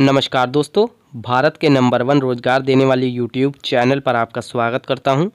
नमस्कार दोस्तों भारत के नंबर वन रोज़गार देने वाले यूट्यूब चैनल पर आपका स्वागत करता हूं।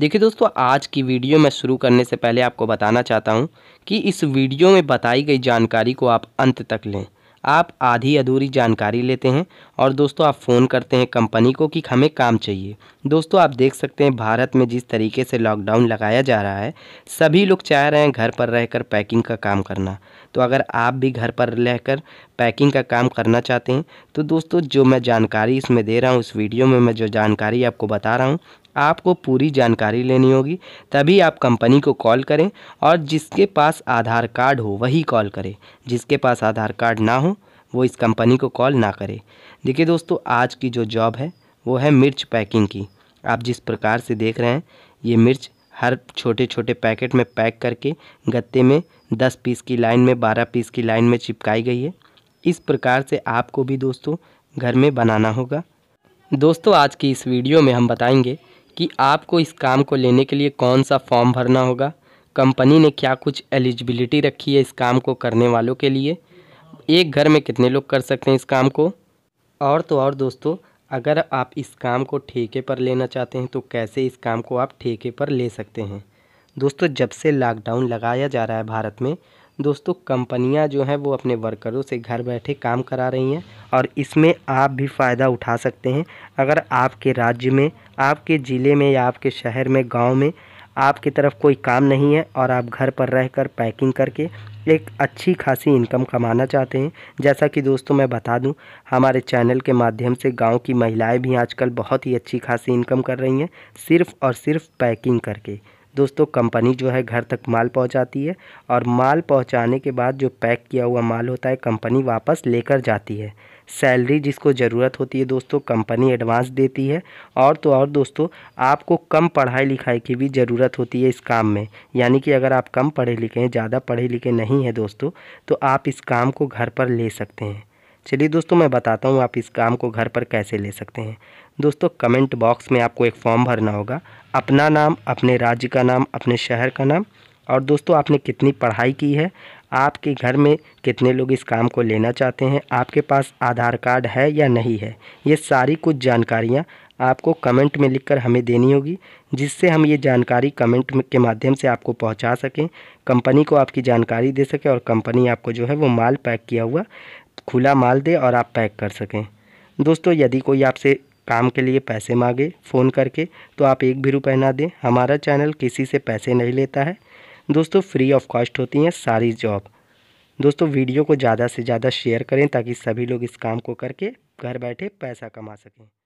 देखिए दोस्तों आज की वीडियो में शुरू करने से पहले आपको बताना चाहता हूं कि इस वीडियो में बताई गई जानकारी को आप अंत तक लें आप आधी अधूरी जानकारी लेते हैं और दोस्तों आप फ़ोन करते हैं कंपनी को कि हमें काम चाहिए दोस्तों आप देख सकते हैं भारत में जिस तरीके से लॉकडाउन लगाया जा रहा है सभी लोग चाह रहे हैं घर पर रहकर पैकिंग का काम करना तो अगर आप भी घर पर रहकर पैकिंग का काम करना चाहते हैं तो दोस्तों जो मैं जानकारी इसमें दे रहा हूँ इस वीडियो में मैं जो जानकारी आपको बता रहा हूँ आपको पूरी जानकारी लेनी होगी तभी आप कंपनी को कॉल करें और जिसके पास आधार कार्ड हो वही कॉल करें जिसके पास आधार कार्ड ना हो वो इस कंपनी को कॉल ना करें देखिए दोस्तों आज की जो जॉब है वो है मिर्च पैकिंग की आप जिस प्रकार से देख रहे हैं ये मिर्च हर छोटे छोटे पैकेट में पैक करके गत्ते में दस पीस की लाइन में बारह पीस की लाइन में चिपकाई गई है इस प्रकार से आपको भी दोस्तों घर में बनाना होगा दोस्तों आज की इस वीडियो में हम बताएंगे कि आपको इस काम को लेने के लिए कौन सा फॉर्म भरना होगा कंपनी ने क्या कुछ एलिजिबिलिटी रखी है इस काम को करने वालों के लिए एक घर में कितने लोग कर सकते हैं इस काम को और तो और दोस्तों अगर आप इस काम को ठेके पर लेना चाहते हैं तो कैसे इस काम को आप ठेके पर ले सकते हैं दोस्तों जब से लॉकडाउन लगाया जा रहा है भारत में दोस्तों कंपनियां जो हैं वो अपने वर्करों से घर बैठे काम करा रही हैं और इसमें आप भी फ़ायदा उठा सकते हैं अगर आपके राज्य में आपके ज़िले में या आपके शहर में गांव में आपकी तरफ कोई काम नहीं है और आप घर पर रहकर पैकिंग करके एक अच्छी खासी इनकम कमाना चाहते हैं जैसा कि दोस्तों मैं बता दूं हमारे चैनल के माध्यम से गांव की महिलाएं भी आजकल बहुत ही अच्छी खासी इनकम कर रही हैं सिर्फ़ और सिर्फ पैकिंग करके दोस्तों कंपनी जो है घर तक माल पहुंचाती है और माल पहुंचाने के बाद जो पैक किया हुआ माल होता है कंपनी वापस लेकर जाती है सैलरी जिसको ज़रूरत होती है दोस्तों कंपनी एडवांस देती है और तो और दोस्तों आपको कम पढ़ाई लिखाई की भी ज़रूरत होती है इस काम में यानी कि अगर आप कम पढ़े लिखे हैं ज़्यादा पढ़े लिखे नहीं हैं दोस्तों तो आप इस काम को घर पर ले सकते हैं चलिए दोस्तों मैं बताता हूँ आप इस काम को घर पर कैसे ले सकते हैं दोस्तों कमेंट बॉक्स में आपको एक फॉर्म भरना होगा अपना नाम अपने राज्य का नाम अपने शहर का नाम और दोस्तों आपने कितनी पढ़ाई की है आपके घर में कितने लोग इस काम को लेना चाहते हैं आपके पास आधार कार्ड है या नहीं है ये सारी कुछ जानकारियाँ आपको कमेंट में लिखकर हमें देनी होगी जिससे हम ये जानकारी कमेंट के माध्यम से आपको पहुंचा सकें कंपनी को आपकी जानकारी दे सकें और कंपनी आपको जो है वो माल पैक किया हुआ खुला माल दे और आप पैक कर सकें दोस्तों यदि कोई आपसे काम के लिए पैसे मांगे फ़ोन करके तो आप एक भी रुपये ना दें हमारा चैनल किसी से पैसे नहीं लेता है दोस्तों फ्री ऑफ कॉस्ट होती हैं सारी जॉब दोस्तों वीडियो को ज़्यादा से ज़्यादा शेयर करें ताकि सभी लोग इस काम को करके घर बैठे पैसा कमा सकें